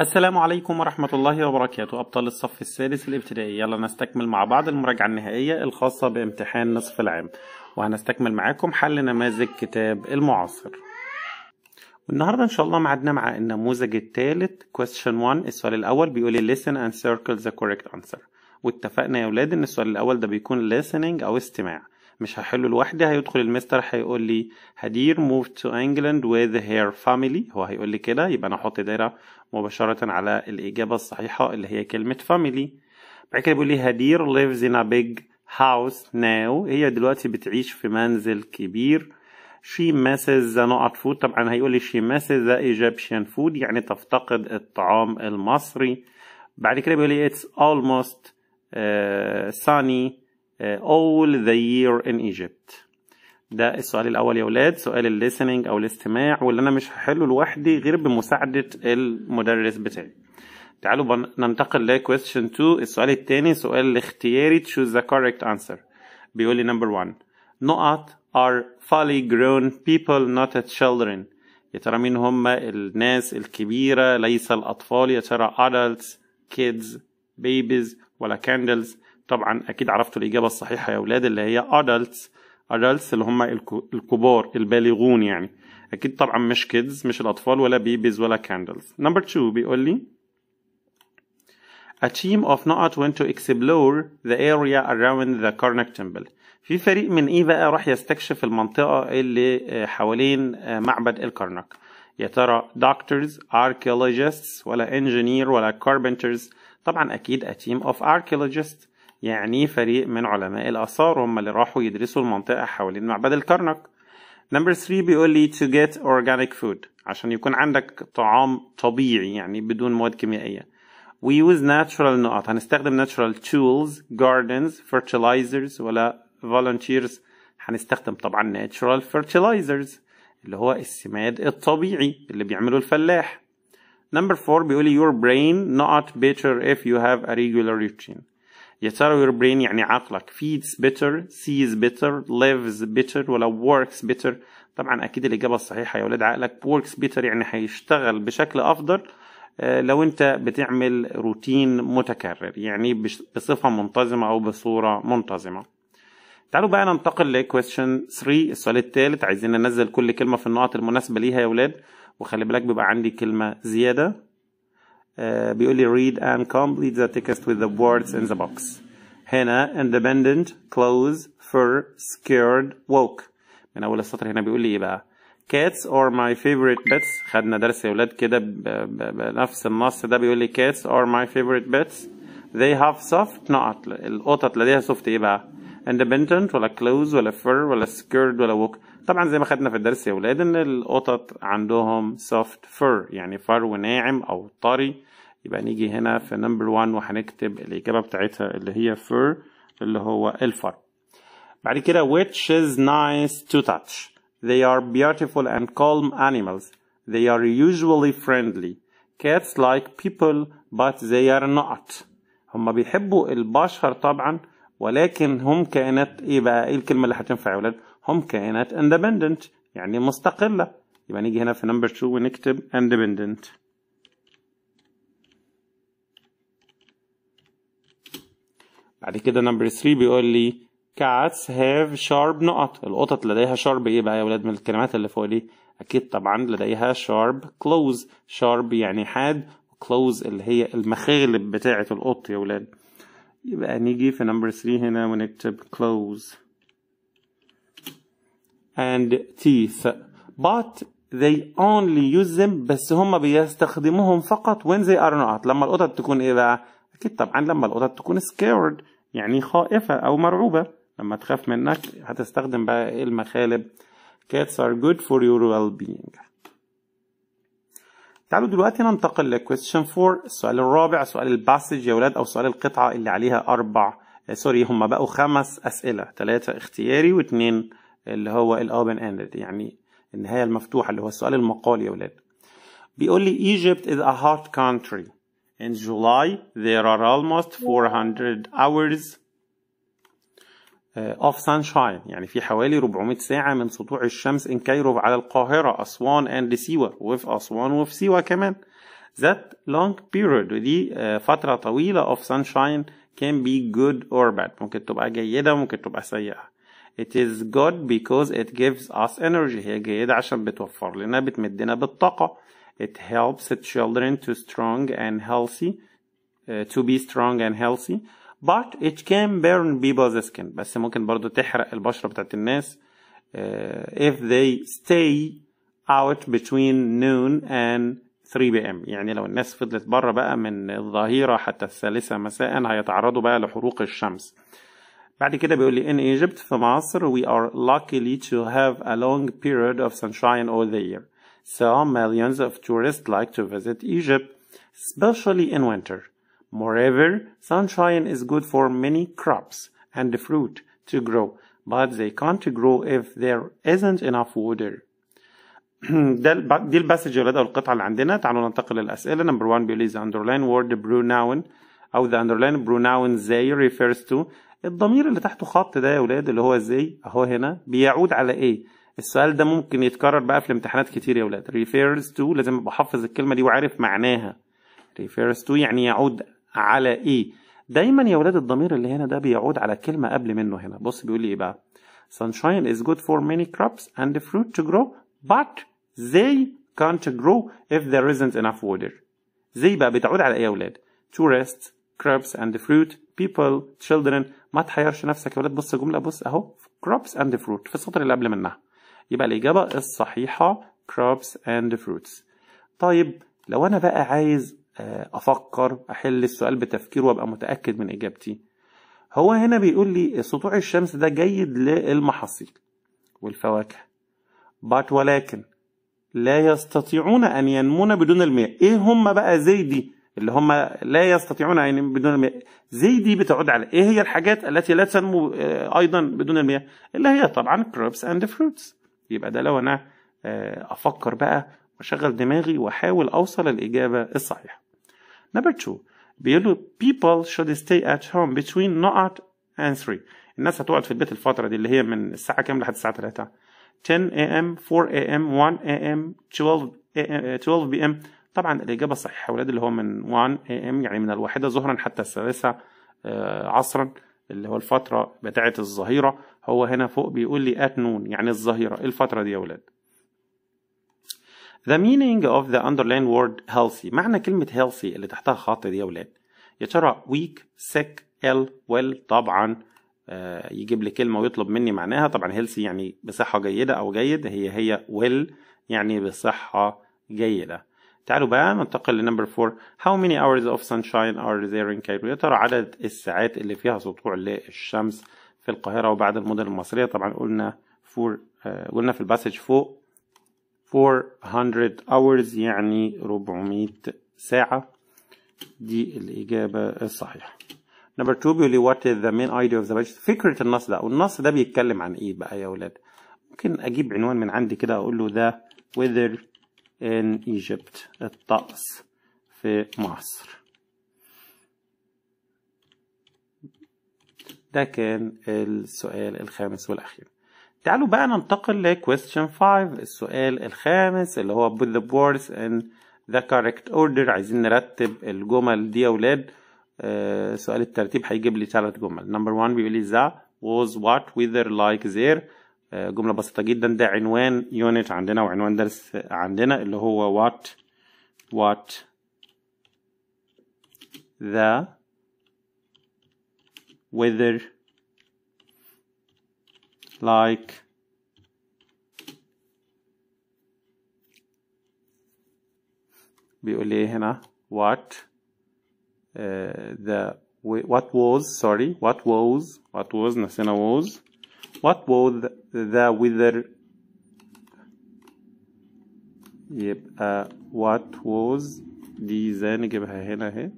السلام عليكم ورحمة الله وبركاته أبطال الصف السادس الابتدائي يلا نستكمل مع بعض المراجعة النهائية الخاصة بامتحان نصف العام وهنستكمل معاكم حل نماذج كتاب المعاصر النهاردة إن شاء الله معدنا مع النموذج الثالث question 1 السؤال الأول بيقول listen and circle the correct answer واتفقنا يا ولاد إن السؤال الأول ده بيكون listening أو استماع مش هحله لوحدي هيدخل المستر هيقول لي هدير moved to England with her family هو هيقول لي كده يبقى انا احط دايره مباشرة على الإجابة الصحيحة اللي هي كلمة family بعد كده بيقول لي هدير lives in a big house now هي دلوقتي بتعيش في منزل كبير she misses the not food طبعا هيقول لي she misses the Egyptian food يعني تفتقد الطعام المصري بعد كده بيقول لي it's almost uh, sunny uh, all the year in Egypt ده السؤال الاول يا ولاد سؤال الليسننج او الاستماع واللي انا مش هحله لوحدي غير بمساعده المدرس بتاعي تعالوا ننتقل لكويستشن question 2 السؤال الثاني سؤال الاختياري choose the correct answer بيقول لي number 1 نقط are fully grown people not children يا ترى مين هم الناس الكبيرة ليس الأطفال يا ترى adults kids babies ولا candles طبعا أكيد عرفتوا الإجابة الصحيحة يا ولاد اللي هي adults adults اللي هم الكبار البالغون يعني اكيد طبعا مش كيدز مش الاطفال ولا بيبيز ولا كاندلز نمبر 2 بيقول لي A team of Naat went to explore the area around the Karnak temple. في فريق من ايه بقى راح يستكشف المنطقة اللي آه، حوالين آه، معبد الكرنك يا ترى doctors, archaeologists ولا engineer ولا carpenters طبعا اكيد a team of archaeologists يعني فريق من علماء الآثار هم اللي راحوا يدرسوا المنطقة حوالين معبد الكرنك نمبر 3 بيقول لي to get organic food عشان يكون عندك طعام طبيعي يعني بدون مواد كيميائية we use natural نقط هنستخدم natural tools gardens fertilizers ولا volunteers هنستخدم طبعا natural fertilizers اللي هو السماد الطبيعي اللي بيعمله الفلاح نمبر 4 بيقول لي your brain not better if you have a regular routine يا ترى your brain يعني عقلك feeds better sees better lives better ولو works better طبعا اكيد الاجابه الصحيحه يا اولاد عقلك works better يعني هيشتغل بشكل افضل آه، لو انت بتعمل روتين متكرر يعني بصفه منتظمه او بصوره منتظمه تعالوا بقى ننتقل لكويستشن 3 السؤال الثالث عايزين ننزل كل كلمه في النقط المناسبه ليها يا اولاد وخلي بالك بيبقى عندي كلمه زياده بيقول uh, لي read and complete the text with the words in the box هنا independent clothes fur scared woke. من اول السطر هنا بيقول لي ايه بقى cats are my favorite pets خدنا درس يا ولاد كده بنفس النص ده بيقول لي cats are my favorite pets they have soft not. القطط لديها soft ايه بقى independent ولا clothes ولا fur ولا scared ولا woke. طبعا زي ما خدنا في الدرس يا ولاد ان القطط عندهم soft fur يعني فر ناعم او طري يبقى نيجي هنا في نمبر 1 وهنكتب الإجابة بتاعتها اللي هي fur اللي هو الفر بعد كده which is nice to touch they are beautiful and calm animals they are usually friendly cats like people but they are not هم بيحبوا البشر طبعا ولكن هم كائنات ايه بقى ايه الكلمه اللي هتنفع يا ولاد هم كائنات independent يعني مستقله يبقى نيجي هنا في نمبر 2 ونكتب independent بعد كده نمبر 3 بيقول لي cats have sharp نقط القطط لديها شارب ايه بقى يا ولاد من الكلمات اللي فوق دي اكيد طبعا لديها sharp close sharp يعني حاد close اللي هي المخالب بتاعة القط يا ولاد يبقى نيجي في نمبر 3 هنا ونكتب close and teeth but they only use them بس هم بيستخدموهم فقط when they are not لما القطط تكون ايه بقى اكيد طبعا لما القطط تكون scared يعني خائفة أو مرعوبة لما تخاف منك هتستخدم بقى إيه المخالب cats are good for your well-being تعالوا دلوقتي ننتقل لكويستشن 4 السؤال الرابع سؤال الباسج يا ولاد أو سؤال القطعة اللي عليها أربع سوري آه، هم بقوا خمس أسئلة ثلاثة اختياري واثنين اللي هو الأوبن اندد يعني النهاية المفتوحة اللي هو السؤال المقالي يا ولاد بيقول لي Egypt is a hot country In July, there are almost 400 hours uh, of sunshine يعني في حوالي 400 ساعة من سطوع الشمس in Cairo على القاهرة أسوان and سيوة وفي أسوان وفي سيوة كمان that long period ودي uh, فترة طويلة of sunshine can be good or bad ممكن تبقى جيدة ممكن تبقى سيئة it is good because it gives us energy هي جيدة عشان بتوفر لنا بتمدنا بالطاقة It helps the children to strong and healthy, uh, to be strong and healthy. But it can burn people's skin. بس ممكن برضو تحرق البشرة بتاعت الناس uh, if they stay out between noon and 3 بي ام يعني لو الناس فضلت بره بقى من الظهيره حتى الثالثه مساء هيتعرضوا بقى لحروق الشمس بعد كده بيقول لي in Egypt في مصر we are luckily to have a long period of sunshine all the year so millions of tourists like to visit Egypt, especially in winter. Moreover, sunshine is good for many crops and fruit to grow, but they can't grow if there isn't enough water. ده دي الباسج ولاد او القطعه اللي عندنا تعالوا ننتقل للاسئله نمبر 1 بيقول لي the underline word pronoun او the underline pronoun they refers to الضمير اللي تحته خط ده يا ولاد اللي هو زي اهو هنا بيعود على ايه؟ السؤال ده ممكن يتكرر بقى في الامتحانات كتير يا ولاد refers to لازم ابقى حافظ الكلمه دي وعارف معناها refers to يعني يعود على ايه دايما يا ولاد الضمير اللي هنا ده بيعود على كلمه قبل منه هنا بص بيقول لي ايه بقى sunshine is good for many crops and the fruit to grow but they can't grow if there isn't enough water زي بقى بتعود على ايه يا ولاد to rest crops and fruit people children ما تحيرش نفسك يا ولاد بص جمله بص اهو crops and fruit في السطر اللي قبل منها يبقى الإجابة الصحيحة crops and fruits طيب لو أنا بقى عايز آه، أفكر أحل السؤال بتفكير وأبقى متأكد من إجابتي هو هنا بيقول لي سطوع الشمس ده جيد للمحاصيل والفواكه but ولكن لا يستطيعون أن ينمون بدون المياه إيه هم بقى زي دي اللي هم لا يستطيعون أن ينمون بدون المياه زي دي بتعود على إيه هي الحاجات التي لا تنمو آه، أيضا بدون المياه اللي هي طبعا crops and fruits يبقى ده لو انا آه، افكر بقى واشغل دماغي واحاول اوصل الاجابه الصحيحه نمبر 2 بيقول له people should stay at home between نقط and 3 الناس هتقعد في البيت الفترة دي اللي هي من الساعة كام لحد الساعة 3 10 a.m. 4 a.m. 1 a.m. 12 a.m. 12 p.m. طبعا الإجابة الصحيحة يا اولاد اللي هو من 1 a.m. يعني من الواحدة ظهرا حتى الثالثة آه، عصرا اللي هو الفترة بتاعة الظهيرة هو هنا فوق بيقول لي at noon يعني الظهيرة إيه الفترة دي يا ولاد The meaning of the underlying word healthy معنى كلمة healthy اللي تحتها خط دي يا ولاد يا ترى weak sick ill well طبعا آه، يجيب لي كلمة ويطلب مني معناها طبعا healthy يعني بصحة جيدة أو جيد هي هي well يعني بصحة جيدة تعالوا بقى ننتقل لنمبر 4 How many hours of sunshine are there in Cairo؟ يا ترى عدد الساعات اللي فيها سطوع للشمس في القاهرة وبعد المدن المصرية طبعا قلنا فور آه قلنا في الباسج فوق 400 hours يعني 400 ساعة دي الإجابة الصحيحة نمبر 2 بيقول لي وات ذا مين ايديا اوف ذا budget فكرة النص ده والنص ده بيتكلم عن إيه بقى يا ولاد ممكن أجيب عنوان من عندي كده أقول له ذا ويذر in Egypt الطقس في مصر ده كان السؤال الخامس والأخير تعالوا بقى ننتقل لquestion 5 السؤال الخامس اللي هو put the words in the correct order عايزين نرتب الجمل دي يا ولاد آه، سؤال الترتيب هيجيب لي ثلاث جمل number 1 بيقول لي the was what whether like there آه، جملة بسيطة جدا ده عنوان يونت عندنا وعنوان درس عندنا اللي هو what what the weather like بيقول لي إيه هنا what uh, the what was sorry what was what was نسينا was Uh, what was the weather يبقى what was دي ذا نجيبها هنا اهي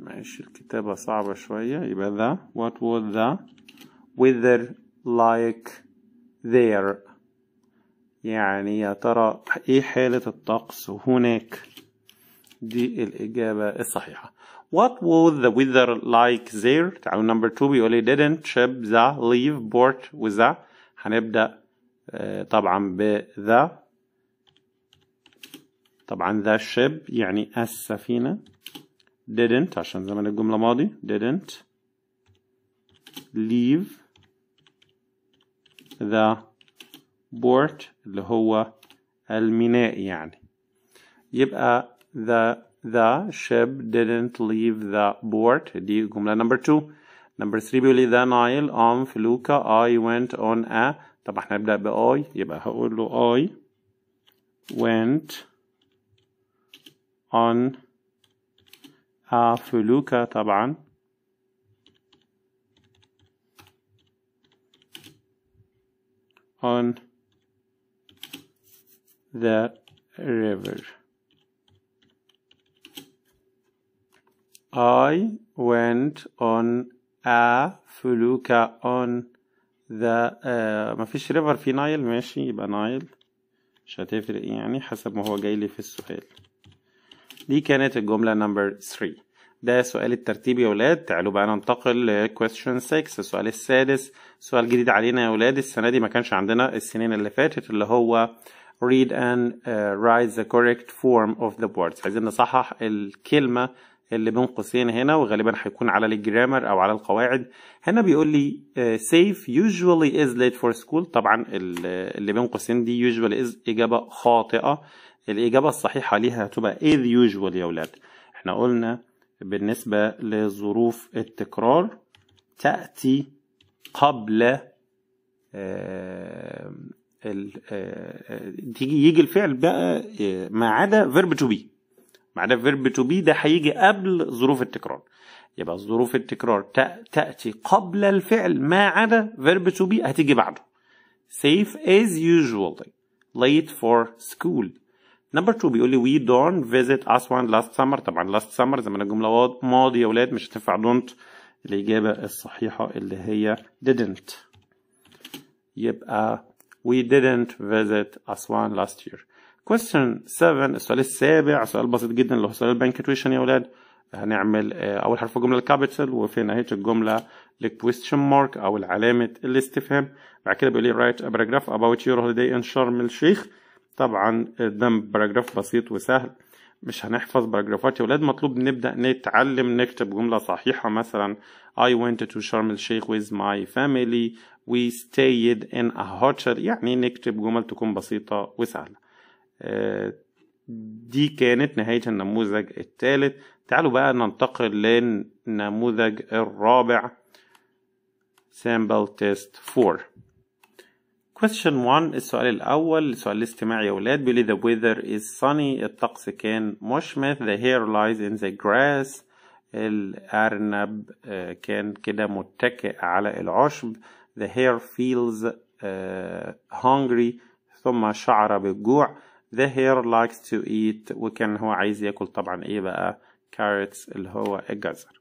معلش الكتابة صعبة شوية يبقى ذا what was the weather like there يعني يا ترى ايه حالة الطقس هناك دي الإجابة الصحيحة What was the weather like there؟ تعالوا number 2 بيقول لي didn't ship the leave port with the هنبدأ طبعا ب the طبعا the ship يعني السفينة didn't عشان زمن الجملة ماضي didn't leave the port اللي هو الميناء يعني يبقى the the ship didn't leave the board. دي جملة number two number three بيقول لي the Nile on Feluca I went on a طب احنا نبدأ ب I يبقى هقول له I went on a Feluca طبعا on the river I went on a فلوكة on the uh, مفيش ريفر في نايل ماشي يبقى نايل مش هتفرق يعني حسب ما هو جاي لي في السؤال دي كانت الجملة نمبر 3 ده سؤال الترتيب يا ولاد تعالوا بقى ننتقل ل question 6 السؤال السادس سؤال جديد علينا يا ولاد السنة دي ما كانش عندنا السنين اللي فاتت اللي هو read and uh, write the correct form of the words عايزين نصحح الكلمة اللي بين قوسين هنا وغالبا هيكون على الجرامر او على القواعد هنا بيقول لي سيف آه، usually is late for school طبعا اللي بين قوسين دي usually is اجابه خاطئه الاجابه الصحيحه ليها هتبقى از usual يا ولاد احنا قلنا بالنسبه لظروف التكرار تاتي قبل آه، آه، تيجي يجي الفعل بقى ما عدا فيرب تو بي معناه فيرب تو بي ده هيجي قبل ظروف التكرار يبقى ظروف التكرار تأتي قبل الفعل ما عدا فيرب تو بي هتيجي بعده safe as usually late for school نمبر 2 بيقول لي we don't visit Aswan last summer طبعا last summer زي ما الجملة ماضي يا ولاد مش هتنفع don't الإجابة الصحيحة اللي هي didn't يبقى we didn't visit Aswan last year question 7 السؤال السابع سؤال بسيط جدا اللي هو سؤال البنكتويشن يا ولاد هنعمل آه، اول حرف الجمله الكابيتال وفي نهايه الجمله الكويستشن مارك او العلامه الاستفهام بعد كده بيقول لي رايت باراجراف اباوت يور هوليداي ان شرم الشيخ طبعا ده باراجراف بسيط وسهل مش هنحفظ باراجرافات يا ولاد مطلوب نبدا نتعلم نكتب جمله صحيحه مثلا I went to شرم الشيخ with my family we stayed in a hotel يعني نكتب جمل تكون بسيطه وسهله آه، دي كانت نهاية النموذج الثالث تعالوا بقى ننتقل للنموذج الرابع sample test 4 question 1 السؤال الأول سؤال الاستماع يا ولاد بلي the weather is sunny الطقس كان مشمس the hair lies in the grass الأرنب آه، كان كده متكئ على العشب the hair feels آه، hungry ثم شعر بالجوع the hare likes to eat وكان هو عايز ياكل طبعا ايه بقى carrots اللي هو الجزر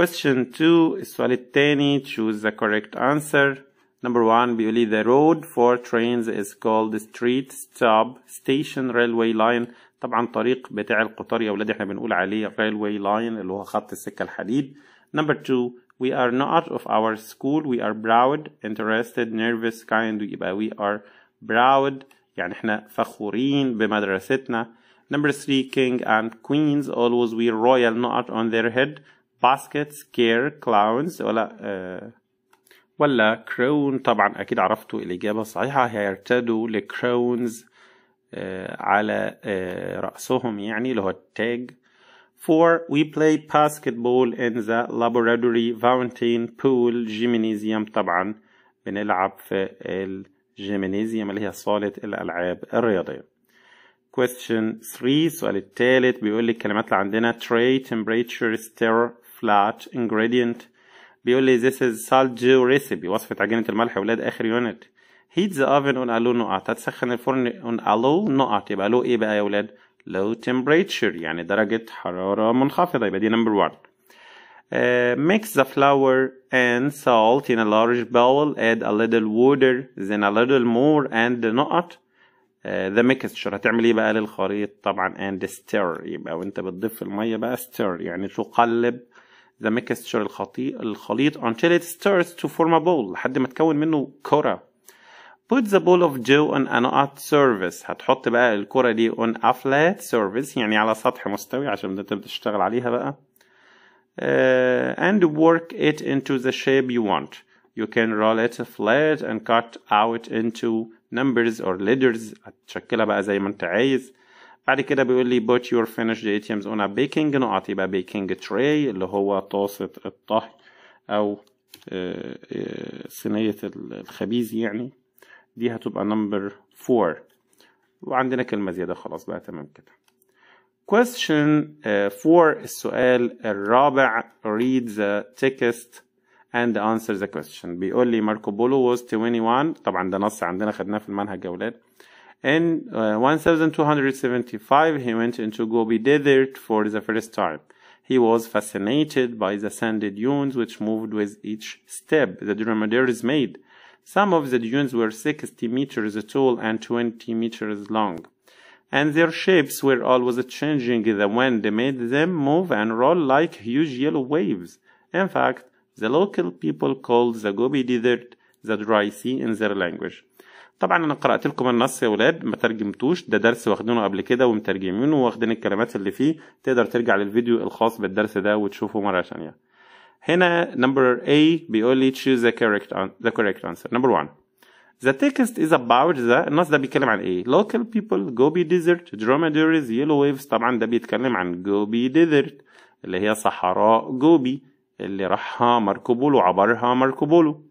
question 2 السؤال الثاني choose the correct answer number 1 بيقول لي the road for trains is called street stop station railway line طبعا طريق بتاع القطار يا ولاد احنا بنقول عليه railway line اللي هو خط السكة الحديد number 2 we are not of our school we are proud interested nervous kind يبقى we are proud يعني احنا فخورين بمدرستنا Number three King and Queens always wear royal knot on their head baskets care clowns ولا uh, ولا crown طبعا أكيد عرفتوا الإجابة الصحيحة هيرتدوا لكراونز uh, على uh, رأسهم يعني اللي هو التاج Four, we play basketball in the laboratory fountain pool gymnasium طبعا بنلعب في ال جيمينيزيوم اللي هي صالة الألعاب الرياضية question 3 السؤال الثالث بيقول لي الكلمات اللي عندنا tray temperature stir flat ingredient بيقول لي this is salju recipe وصفة عجينة الملح يا ولاد آخر يونت heat the oven on a low نقط هتسخن الفرن on a low نقط يبقى low إيه بقى يا ولاد low temperature يعني درجة حرارة منخفضة يبقى دي نمبر 1 mix the flour and salt in a large bowl. Add a little water, then a little more and not uh, the mixture هتعمل ايه بقى للخليط طبعا and stir يبقى وانت بتضيف المية بقى stir يعني تقلب the mixture الخطيق الخليط until it stirs to form a bowl لحد ما تكون منه كرة put the bowl of dough on a not surface هتحط بقى الكرة دي on a flat surface يعني على سطح مستوي عشان انت بتشتغل عليها بقى and work it into the shape you want. You can roll it flat and cut out into numbers or letters هتشكلها بقى زي ما انت عايز بعد كده بيقول لي put your finished items on a baking نقط يبقى baking tray اللي هو طاسة الطهي أو صينية الخبيز يعني دي هتبقى نمبر four. وعندنا كلمة زيادة خلاص بقى تمام كده Question uh, 4 السؤال الرابع read the text and answer the question بيقول لي ماركو بولو was 21 طبعا ده نص عندنا خدناه في المنهج يا In uh, 1275 he went into Gobi desert for the first time. He was fascinated by the sandy dunes which moved with each step the dromedaries made. Some of the dunes were 60 meters tall and 20 meters long and their shapes were always changing. The wind made them move and roll like huge yellow waves. In fact, the local people called the Gobi Desert the dry sea in their language. طبعا انا قرأت لكم النص يا أولاد، ما ترجمتوش ده درس واخدينه قبل كده ومترجمينه واخدين الكلمات اللي فيه تقدر ترجع للفيديو الخاص بالدرس ده وتشوفه مرة ثانية هنا number A بيقول لي choose the correct, the correct answer number 1 The text is about the النص ده بيتكلم عن ايه؟ local people, Gobi desert, dromedaries, yellow waves طبعا ده بيتكلم عن Gobi desert اللي هي صحراء جوبي اللي راحها ماركو بولو عبرها ماركو بولو.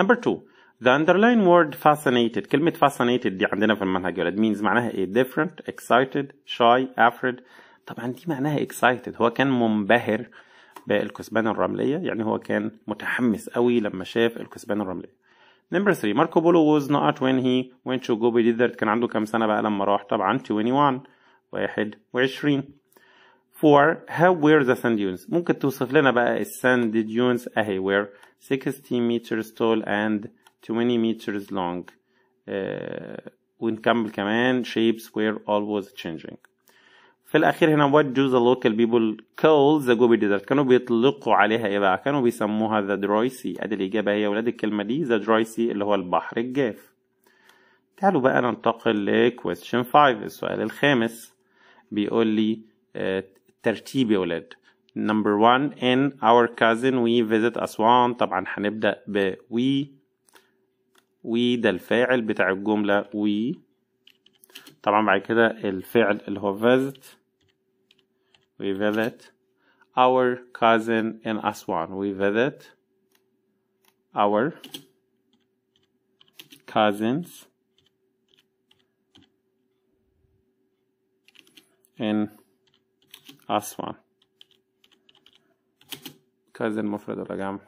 Number two The underlying word fascinated كلمة fascinated دي عندنا في المنهج ولد means معناها ايه؟ different, excited, shy, afraid طبعا دي معناها excited هو كان منبهر بالكثبان الرملية يعني هو كان متحمس قوي لما شاف الكثبان الرملية نمبر 3 ماركو بولو was not when he went to go Desert. كان عنده كام سنة بقى لما راح طبعا 21 21 4 how were the sand dunes ممكن توصف لنا بقى sand dunes اهي were 60 meters tall and 20 meters long uh, ونكمل كمان shapes were always changing في الاخير هنا what do the local people call the gobi desert كانوا بيطلقوا عليها ايه بقى كانوا بيسموها the dry sea ادي الاجابه هي ولاد الكلمه دي the dry sea اللي هو البحر الجاف تعالوا بقى ننتقل ل question 5 السؤال الخامس بيقول لي آه، ترتيب يا ولاد number 1 in our cousin we visit Aswan طبعا هنبدأ ب we we ده الفاعل بتاع الجملة we طبعا بعد كده الفعل اللي هو visit we visit our cousin in Aswan. We visit our cousins in Aswan. Cousin مفرد ولا جمع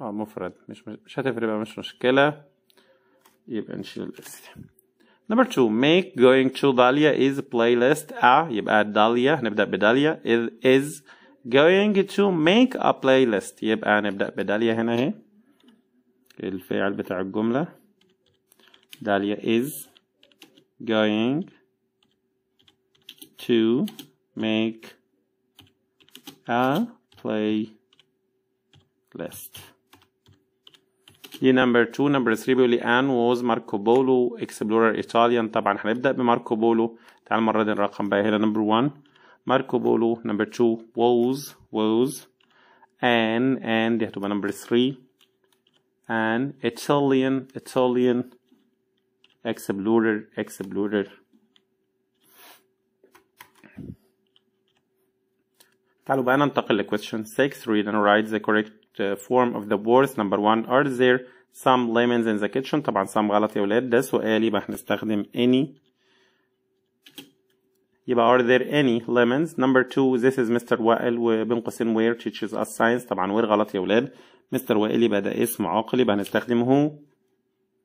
اه مفرد مش مش هتفرق بقى مش مشكلة يبقى نشيل الاسم number two make going to Dahlia is playlist a يبقى داليا هنبدأ بداليا is is going to make a playlist يبقى هنبدأ بداليا هنا اهي الفعل بتاع الجملة داليا is going to make a playlist ليه نمبر 2 نمبر 3 بيقول لي ان ووز ماركو بولو اكسبلورر ايطاليان طبعا هنبدا بماركو بولو تعال المره دي نرقم بقى هنا نمبر 1 ماركو بولو نمبر 2 ووز ووز ان ان دي هتبقى نمبر 3 ان ايطاليان ايطاليان اكسبلورر اكسبلورر تعالوا بقى ننتقل لكويستشن 6 read and write the correct Uh, form of the words number one are there some lemons in the kitchen طبعا some غلط يا ولاد ده سؤال يبقى هنستخدم any يبقى are there any lemons number two this is Mr. وائل وبين قوسين where teaches us science طبعا where غلط يا ولاد Mr. وائل يبقى ده اسم عاقل يبقى هنستخدم هو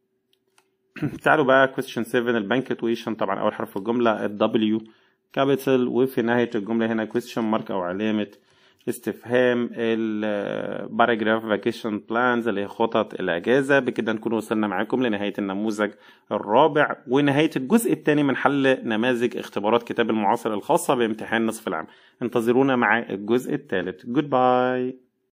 تعالوا بقى question 7 تويشن طبعا اول حرف في الجمله الدبليو كابيتال وفي نهايه الجمله هنا question mark او علامه استفهام الباراجراف فاكيشن بلانز اللي هي خطط الاجازه بكده نكون وصلنا معاكم لنهايه النموذج الرابع ونهايه الجزء الثاني من حل نماذج اختبارات كتاب المعاصر الخاصه بامتحان نصف العام انتظرونا مع الجزء الثالث جود باي